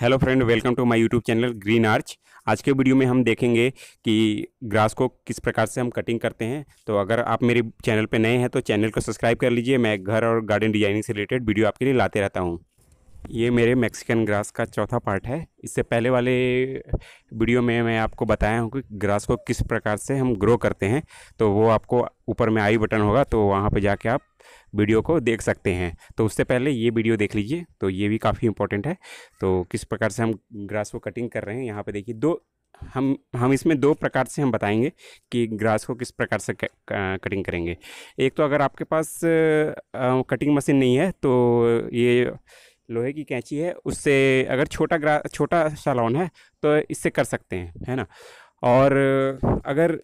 hello friend welcome to my YouTube channel Green Arch आज के video में हम देखेंगे कि ग्रास को किस प्रकार से हम कटिंग करते हैं तो अगर आप मेरे चैनल पर नए हैं तो चैनल को सब्सक्राइब कर लीजिए मैं घर और गार्डन डिजाइनिंग से रिलेटेड वीडियो आपके लिए लाते रहता हूँ ये मेरे मैक्सिकन ग्रास का चौथा पार्ट है इससे पहले वाले वीडियो में मैं आपको बताया हूँ कि ग्रास को किस प्रकार से हम ग्रो करते हैं तो वो आपको ऊपर में आई बटन होगा तो वहाँ पर जाके आप वीडियो को देख सकते हैं तो उससे पहले ये वीडियो देख लीजिए तो ये भी काफ़ी इंपॉर्टेंट है तो किस प्रकार से हम ग्रास को कटिंग कर रहे हैं यहाँ पे देखिए दो हम हम इसमें दो प्रकार से हम बताएंगे कि ग्रास को किस प्रकार से कटिंग करेंगे एक तो अगर आपके पास कटिंग मशीन नहीं है तो ये लोहे की कैंची है उससे अगर छोटा ग्रा छोटा सालौन है तो इससे कर सकते हैं है ना और अगर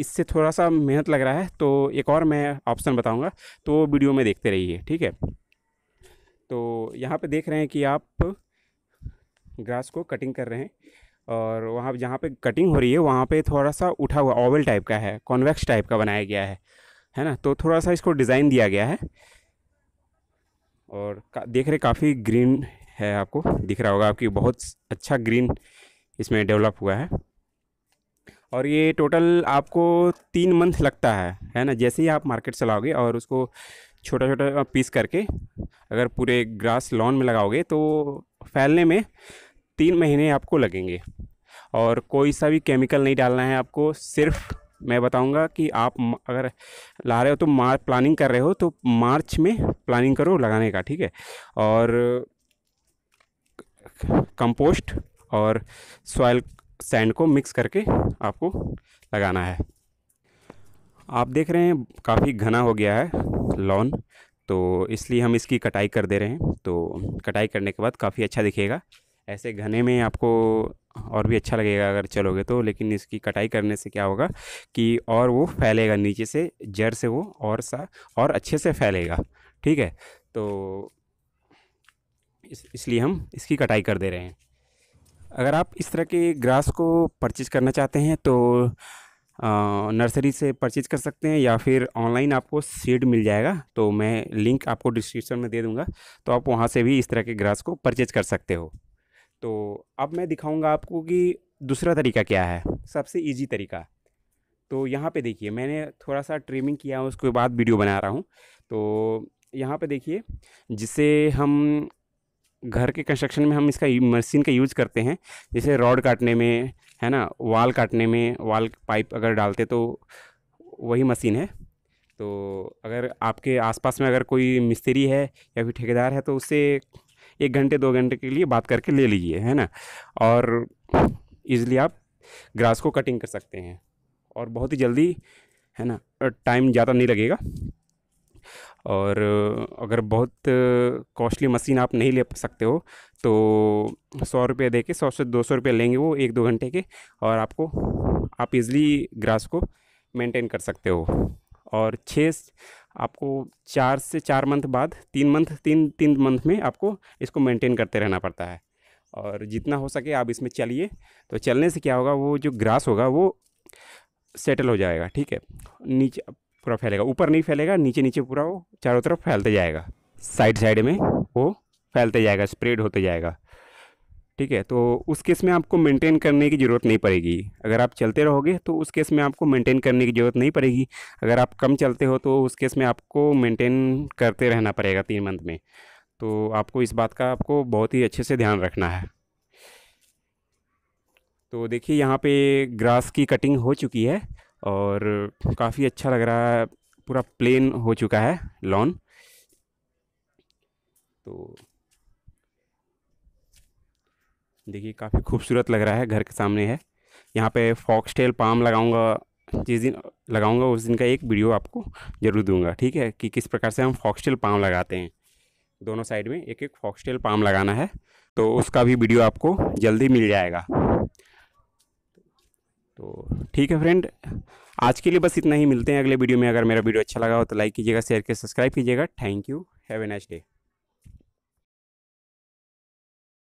इससे थोड़ा सा मेहनत लग रहा है तो एक और मैं ऑप्शन बताऊँगा तो वीडियो में देखते रहिए ठीक है तो यहाँ पे देख रहे हैं कि आप ग्रास को कटिंग कर रहे हैं और वहाँ जहाँ पे कटिंग हो रही है वहाँ पे थोड़ा सा उठा हुआ ओवल टाइप का है कॉन्वेक्स टाइप का बनाया गया है है ना तो थोड़ा सा इसको डिज़ाइन दिया गया है और देख रहे काफ़ी ग्रीन है आपको दिख रहा होगा आपकी बहुत अच्छा ग्रीन इसमें डेवलप हुआ है और ये टोटल आपको तीन मंथ लगता है है ना जैसे ही आप मार्केट से लाओगे और उसको छोटा छोटा पीस करके अगर पूरे ग्रास लॉन में लगाओगे तो फैलने में तीन महीने आपको लगेंगे और कोई सा भी केमिकल नहीं डालना है आपको सिर्फ मैं बताऊंगा कि आप अगर ला रहे हो तो मार प्लानिंग कर रहे हो तो मार्च में प्लानिंग करो लगाने का ठीक है और कंपोस्ट और सॉयल सैंड को मिक्स करके आपको लगाना है आप देख रहे हैं काफ़ी घना हो गया है लॉन तो इसलिए हम इसकी कटाई कर दे रहे हैं तो कटाई करने के बाद काफ़ी अच्छा दिखेगा ऐसे घने में आपको और भी अच्छा लगेगा अगर चलोगे तो लेकिन इसकी कटाई करने से क्या होगा कि और वो फैलेगा नीचे से जड़ से वो और सा और अच्छे से फैलेगा ठीक है तो इस, इसलिए हम इसकी कटाई कर दे रहे हैं अगर आप इस तरह के ग्रास को परचेज करना चाहते हैं तो नर्सरी से परचेज कर सकते हैं या फिर ऑनलाइन आपको सीड मिल जाएगा तो मैं लिंक आपको डिस्क्रिप्शन में दे दूंगा तो आप वहां से भी इस तरह के ग्रास को परचेज कर सकते हो तो अब मैं दिखाऊंगा आपको कि दूसरा तरीका क्या है सबसे ईजी तरीका तो यहाँ पे देखिए मैंने थोड़ा सा ट्रिमिंग किया उसके बाद वीडियो बना रहा हूँ तो यहाँ पर देखिए जिसे हम घर के कंस्ट्रक्शन में हम इसका मशीन का यूज़ करते हैं जैसे रॉड काटने में है ना वाल काटने में वाल पाइप अगर डालते तो वही मशीन है तो अगर आपके आसपास में अगर कोई मिस्त्री है या फिर ठेकेदार है तो उससे एक घंटे दो घंटे के लिए बात करके ले लीजिए है ना और ईज़िली आप ग्रास को कटिंग कर सकते हैं और बहुत ही जल्दी है ना टाइम ज़्यादा नहीं लगेगा और अगर बहुत कॉस्टली मशीन आप नहीं ले सकते हो तो सौ रुपये दे के सौ से दो सौ रुपये लेंगे वो एक दो घंटे के और आपको आप इज़िली ग्रास को मेंटेन कर सकते हो और छः आपको चार से चार मंथ बाद तीन मंथ तीन तीन मंथ में आपको इसको मेंटेन करते रहना पड़ता है और जितना हो सके आप इसमें चलिए तो चलने से क्या होगा वो जो ग्रास होगा वो सेटल हो जाएगा ठीक है नीचे पूरा फैलेगा ऊपर नहीं फैलेगा नीचे नीचे पूरा वो चारों तरफ फैलते जाएगा साइड साइड में वो फैलते जाएगा स्प्रेड होते जाएगा ठीक है तो उस केस में आपको मेंटेन करने की ज़रूरत नहीं पड़ेगी अगर आप चलते रहोगे तो उस केस में आपको मेंटेन करने की ज़रूरत नहीं पड़ेगी अगर आप कम चलते हो तो उस केस में आपको मेंटेन करते रहना पड़ेगा तीन मंथ में तो आपको इस बात का आपको बहुत ही अच्छे से ध्यान रखना है तो देखिए यहाँ पे ग्रास की कटिंग हो चुकी है और काफ़ी अच्छा लग रहा है पूरा प्लेन हो चुका है लॉन तो देखिए काफ़ी खूबसूरत लग रहा है घर के सामने है यहाँ पे फॉक्सटेल पाम लगाऊंगा जिस दिन लगाऊंगा उस दिन का एक वीडियो आपको ज़रूर दूंगा ठीक है कि किस प्रकार से हम फॉक्स टेल पाम लगाते हैं दोनों साइड में एक एक फॉक्स टेल पाम लगाना है तो उसका भी वीडियो आपको जल्दी मिल जाएगा तो ठीक है फ्रेंड आज के लिए बस इतना ही मिलते हैं अगले वीडियो में अगर मेरा वीडियो अच्छा लगा हो तो लाइक कीजिएगा शेयर कीजिए सब्सक्राइब कीजिएगा thank you have a nice day